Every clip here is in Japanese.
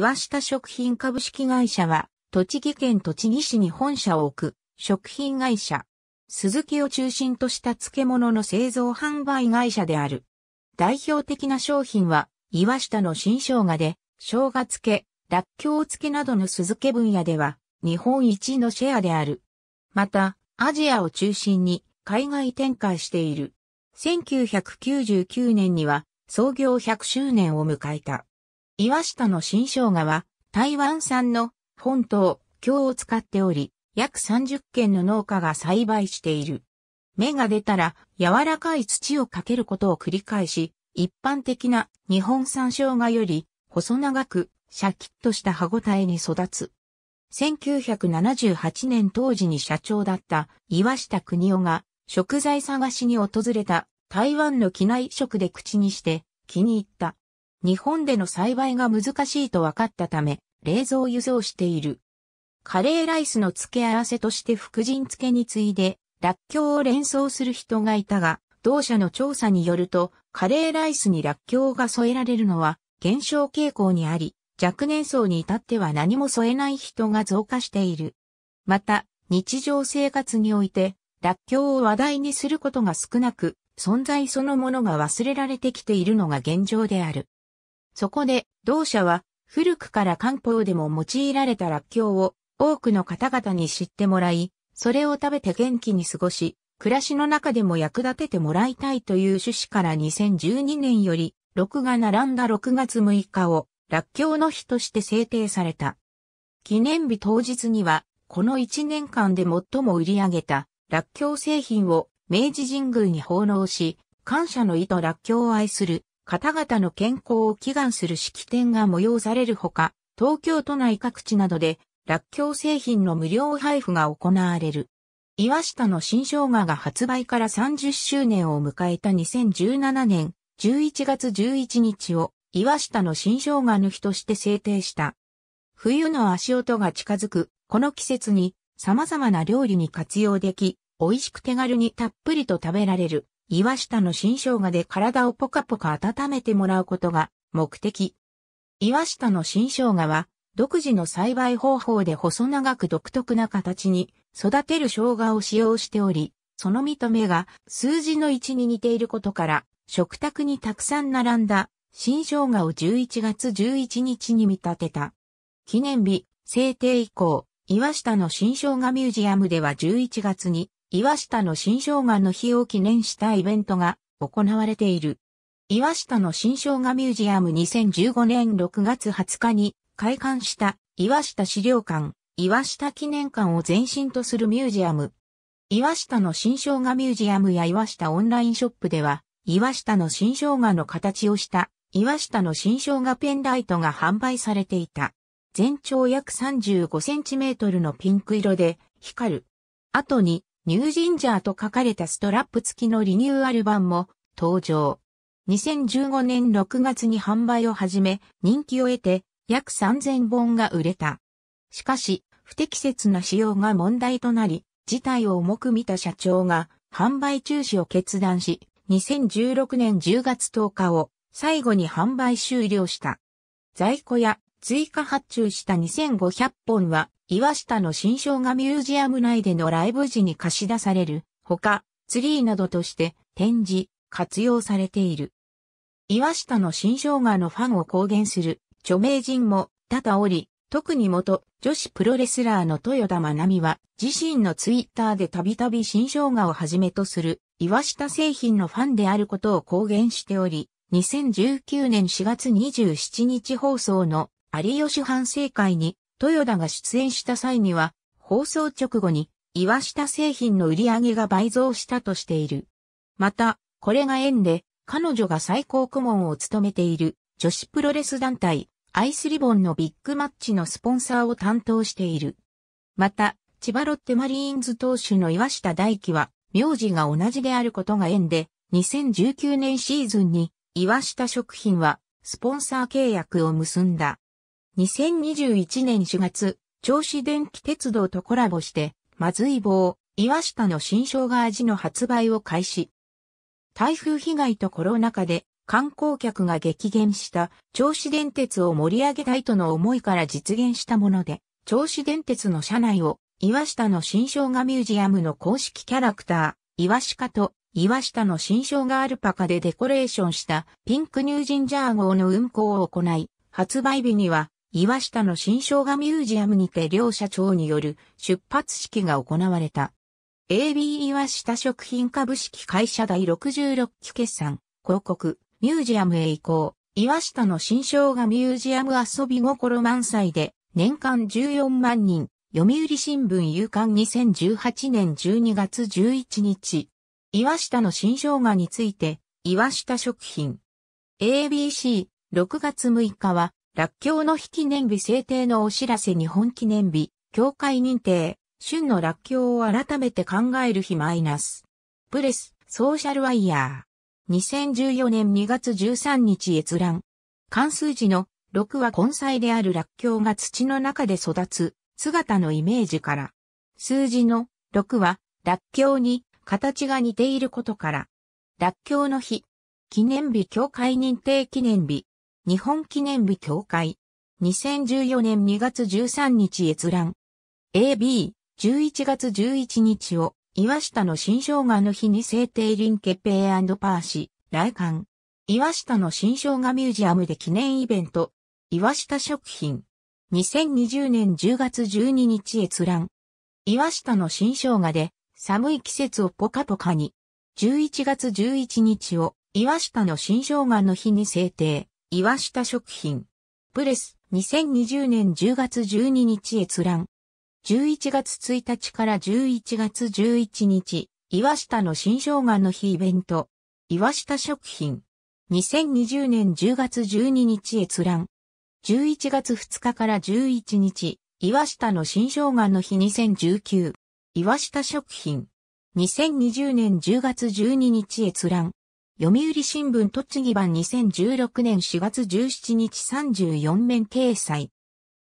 岩下食品株式会社は、栃木県栃木市に本社を置く食品会社。鈴木を中心とした漬物の製造販売会社である。代表的な商品は、岩下の新生姜で、生姜漬け、らっきょう漬けなどの酢漬け分野では、日本一のシェアである。また、アジアを中心に海外展開している。1999年には創業100周年を迎えた。岩下の新生姜は台湾産の本島、京を使っており、約30軒の農家が栽培している。芽が出たら柔らかい土をかけることを繰り返し、一般的な日本産生姜より細長くシャキッとした歯ごたえに育つ。1978年当時に社長だった岩下邦夫が食材探しに訪れた台湾の機内食で口にして気に入った日本での栽培が難しいと分かったため、冷蔵輸送している。カレーライスの付け合わせとして福神漬けに次いで、らっきょうを連想する人がいたが、同社の調査によると、カレーライスにらっきょうが添えられるのは減少傾向にあり、若年層に至っては何も添えない人が増加している。また、日常生活において、らっきょうを話題にすることが少なく、存在そのものが忘れられてきているのが現状である。そこで、同社は、古くから漢方でも用いられた楽鏡を多くの方々に知ってもらい、それを食べて元気に過ごし、暮らしの中でも役立ててもらいたいという趣旨から2012年より、録画並んだ6月6日を、楽鏡の日として制定された。記念日当日には、この1年間で最も売り上げた、楽鏡製品を明治神宮に奉納し、感謝の意と楽鏡を愛する方々の健康を祈願する式典が催されるほか、東京都内各地などで、らっきょう製品の無料配布が行われる。岩下の新生姜が発売から30周年を迎えた2017年11月11日を岩下の新生姜の日として制定した。冬の足音が近づくこの季節に様々な料理に活用でき、美味しく手軽にたっぷりと食べられる岩下の新生姜で体をポカポカ温めてもらうことが目的。岩下の新生姜は、独自の栽培方法で細長く独特な形に育てる生姜を使用しており、その見た目が数字の1に似ていることから、食卓にたくさん並んだ新生姜を11月11日に見立てた。記念日、制定以降、岩下の新生姜ミュージアムでは11月に岩下の新生姜の日を記念したイベントが行われている。岩下の新生姜ミュージアム2015年6月20日に開館した岩下資料館、岩下記念館を前身とするミュージアム。岩下の新生姜ミュージアムや岩下オンラインショップでは、岩下の新生姜の形をした岩下の新生姜ペンライトが販売されていた。全長約 35cm のピンク色で光る。後にニュージンジャーと書かれたストラップ付きのリニューアル版も登場。2015年6月に販売を始め、人気を得て約3000本が売れた。しかし、不適切な使用が問題となり、事態を重く見た社長が販売中止を決断し、2016年10月10日を最後に販売終了した。在庫や追加発注した2500本は岩下の新生姜ミュージアム内でのライブ時に貸し出される、ほか、ツリーなどとして展示、活用されている。岩下の新生姜のファンを公言する、著名人も、多々おり、特に元女子プロレスラーの豊田真奈美は自身のツイッターでたびたび新生姜をはじめとする岩下製品のファンであることを公言しており、2019年4月27日放送の有吉反省会に豊田が出演した際には、放送直後に、岩下製品の売り上げが倍増したとしている。また、これが縁で、彼女が最高顧問を務めている女子プロレス団体、アイスリボンのビッグマッチのスポンサーを担当している。また、千葉ロッテマリーンズ投手の岩下大輝は、名字が同じであることが縁で、2019年シーズンに岩下食品はスポンサー契約を結んだ。2021年4月、銚子電気鉄道とコラボして、まずい棒、岩下の新生姜味の発売を開始。台風被害とコロナ禍で観光客が激減した銚子電鉄を盛り上げたいとの思いから実現したもので、銚子電鉄の車内を岩下の新生姜ミュージアムの公式キャラクター、岩下と岩下の新生姜アルパカでデコレーションしたピンクニュージンジャー号の運行を行い、発売日には岩下の新生姜ミュージアムにて両社長による出発式が行われた。AB 岩下食品株式会社第66期決算、広告、ミュージアムへ移行、岩下の新生姜ミュージアム遊び心満載で、年間14万人、読売新聞夕刊2018年12月11日、岩下の新生姜について、岩下食品。ABC、6月6日は、落橋の日記念日制定のお知らせ日本記念日、協会認定、春の落橋を改めて考える日マイナス。プレス、ソーシャルワイヤー。2014年2月13日閲覧。関数字の6は根菜である落橋が土の中で育つ姿のイメージから。数字の6は落橋に形が似ていることから。落橋の日。記念日協会認定記念日。日本記念日協会。2014年2月13日閲覧。AB、11月11日を、岩下の新生姜の日に制定ンケペイパーシ、来館。岩下の新生姜ミュージアムで記念イベント。岩下食品。2020年10月12日閲覧。岩下の新生姜で、寒い季節をポカポカに。11月11日を、岩下の新生姜の日に制定。岩下食品。プレス、2020年10月12日閲覧。11月1日から11月11日、岩下の新生姜の日イベント。岩下食品。2020年10月12日閲覧。11月2日から11日、岩下の新生姜の日2019。岩下食品。2020年10月12日閲覧。読売新聞栃木版2016年4月17日34面掲載。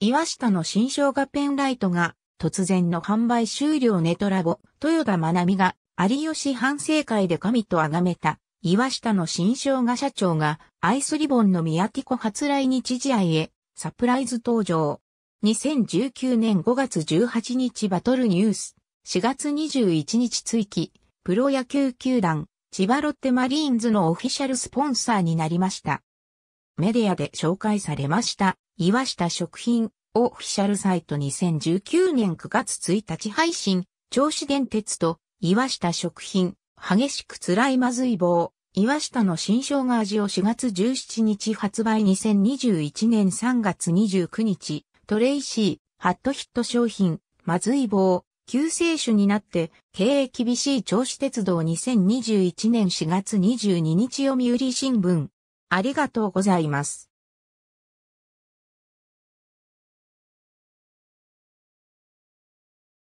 岩下の新生姜ペンライトが突然の販売終了ネトラボ、豊田学美が有吉反省会で神と崇めた岩下の新生姜社長がアイスリボンの宮ティコ初来日試合へサプライズ登場。2019年5月18日バトルニュース4月21日追記プロ野球球団千葉ロッテマリーンズのオフィシャルスポンサーになりました。メディアで紹介されました、岩下食品、オフィシャルサイト2019年9月1日配信、銚子電鉄と、岩下食品、激しく辛いまずい棒、岩下の新生姜味を4月17日発売2021年3月29日、トレイシー、ハットヒット商品、まずい棒、救世主になって、経営厳しい銚子鉄道2021年4月22日読売新聞。ありがとうございます。